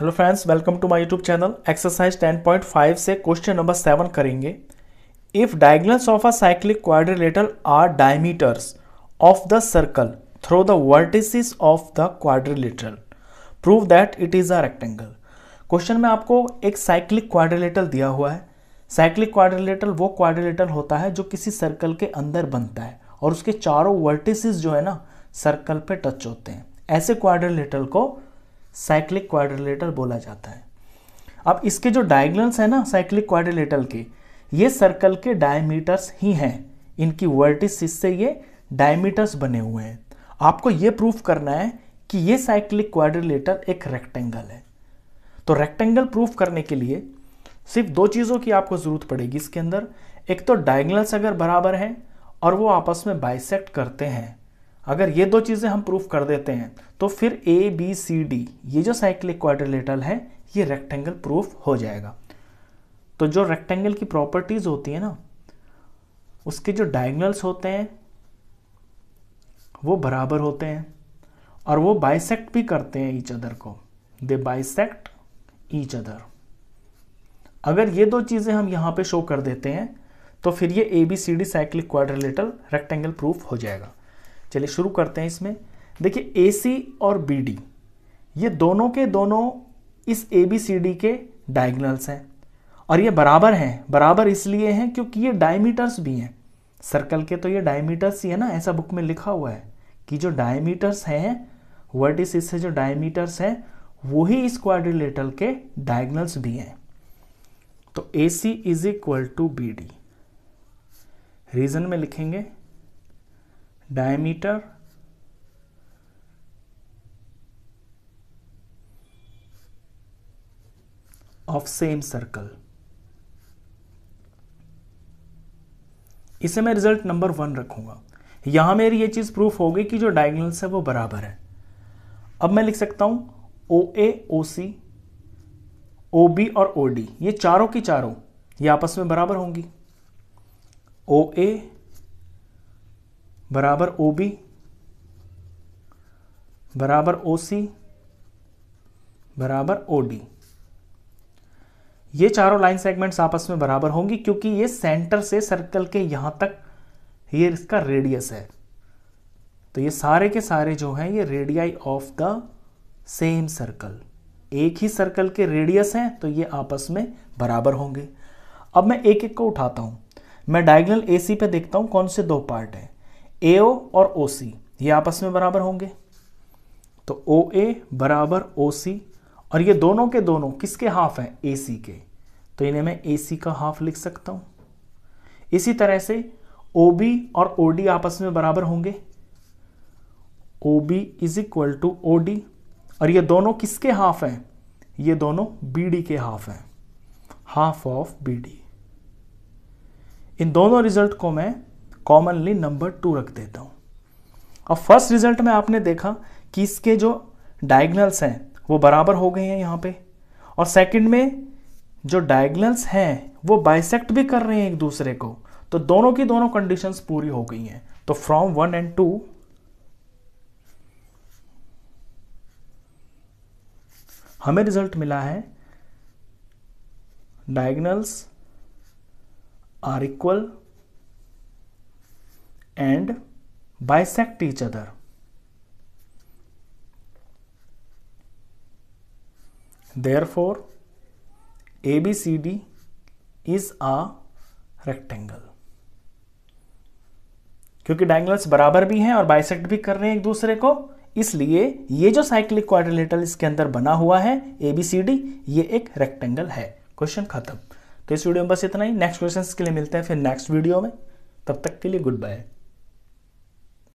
hello friends welcome to my YouTube channel exercise 10.5 से question number seven करेंगे if diagonals of a cyclic quadrilateral are diameters of the circle through the vertices of the quadrilateral prove that it is a rectangle question में आपको एक cyclic quadrilateral दिया हुआ है cyclic quadrilateral वो quadrilateral होता है जो किसी सर्कल के अंदर बनता है और उसके चारों वर्टिसेस जो है ना सर्कल पे टच होते हैं ऐसे क्वाड्रिलेटरल को साइक्लिक क्वाड्रिलेटर बोला जाता है अब इसके जो डायगनल्स हैं ना साइक्लिक क्वाड्रिलेटर के ये सर्कल के डायमीटर्स ही हैं इनकी वर्टिस से ये डायमीटर्स बने हुए हैं आपको ये प्रूफ करना है कि ये साइक्लिक क्वाड्रिलेटर एक रेक्टेंगल है तो रेक्टेंगल प्रूफ करने के लिए सिर्फ दो चीज़ों की आपको ज़रूरत पड़ेगी इसके अंदर एक तो डायगनल्स अगर बराबर हैं और वो आपस में बाइसेक्ट करते हैं अगर ये दो चीज़ें हम प्रूफ कर देते हैं तो फिर ए बी सी डी ये जो साइक्लिक क्वाड्रिलेटरल है ये रेक्टेंगल प्रूफ हो जाएगा तो जो रेक्टेंगल की प्रॉपर्टीज़ होती है ना उसके जो डायगनल्स होते हैं वो बराबर होते हैं और वो बाइसेक्ट भी करते हैं ईच अदर को दे बाइसेक्ट ईच अदर अगर ये दो चीज़ें हम यहाँ पे शो कर देते हैं तो फिर ये A B C D cyclic quadrilateral rectangle proof हो जाएगा चलिए शुरू करते हैं इसमें देखिए ए सी और बी डी ये दोनों के दोनों इस ए बी सी डी के डायगनल्स हैं और ये बराबर हैं बराबर इसलिए हैं क्योंकि ये डायमीटर्स भी हैं सर्कल के तो ये डायमीटर्स ही है ना ऐसा बुक में लिखा हुआ है कि जो डायमीटर्स हैं इस इससे जो डायमीटर्स हैं वो ही इस क्वाड्रिलेटरल के डायगनल्स भी हैं तो A C is equal to B D reason में लिखेंगे diameter of same circle इसे मैं रिजल्ट नंबर वन रखूंगा यहां मेरी ये चीज प्रूफ होगी कि जो डायगनल्स है वो बराबर है अब मैं लिख सकता हूं ओ ए ओ सी ओ बी और ओ डी ये चारों की चारों ये आपस में बराबर होंगी ओ ए बराबर ओ बी बराबर ओ सी बराबर ओ डी ये चारों लाइन सेगमेंट्स आपस में बराबर होंगी क्योंकि ये सेंटर से सर्कल के यहां तक ये इसका रेडियस है तो ये सारे के सारे जो हैं ये radii of the same circle एक ही सर्कल के रेडियस हैं तो ये आपस में बराबर होंगे अब मैं एक एक को उठाता हूं मैं डायगनल ए सी पे देखता हूं कौन से दो पार्ट हैं ए और ओ सी ये आपस में बराबर होंगे तो ओ ए बराबर ओ सी और ये दोनों के दोनों किसके हाफ हैं ए सी के तो इन्हें मैं ए सी का हाफ लिख सकता हूं इसी तरह से ओ बी और ओ डी आपस में बराबर होंगे O B is equal to O D और ये दोनों किसके हाफ हैं ये दोनों बी डी के हाफ हैं हाफ ऑफ बी डी इन दोनों रिजल्ट को मैं कॉमनली नंबर टू रख देता हूँ अब फर्स्ट रिजल्ट में आपने देखा कि इसके जो डायगनल्स हैं वो बराबर हो गए हैं यहाँ पे और सेकंड में जो डायगनल्स हैं वो बाइसेक्ट भी कर रहे हैं एक दूसरे को तो दोनों की दोनों कंडीशंस पूरी हो गई हैं तो फ्रॉम वन एंड टू हमें रिजल्ट मिला है diagonals are equal therefore A B C D is a rectangle क्योंकि डायंगल्स बराबर भी हैं और बाइसेक्ट भी कर रहे हैं एक दूसरे को इसलिए ये जो साइक्लिक क्वाड्रिलेटरल इसके अंदर बना हुआ है एबीसीडी ये एक रेक्टेंगल है क्वेश्चन खत्म तो इस वीडियो में बस इतना ही नेक्स्ट क्वेश्चन के लिए मिलते हैं फिर नेक्स्ट वीडियो में तब तक के लिए गुड बाय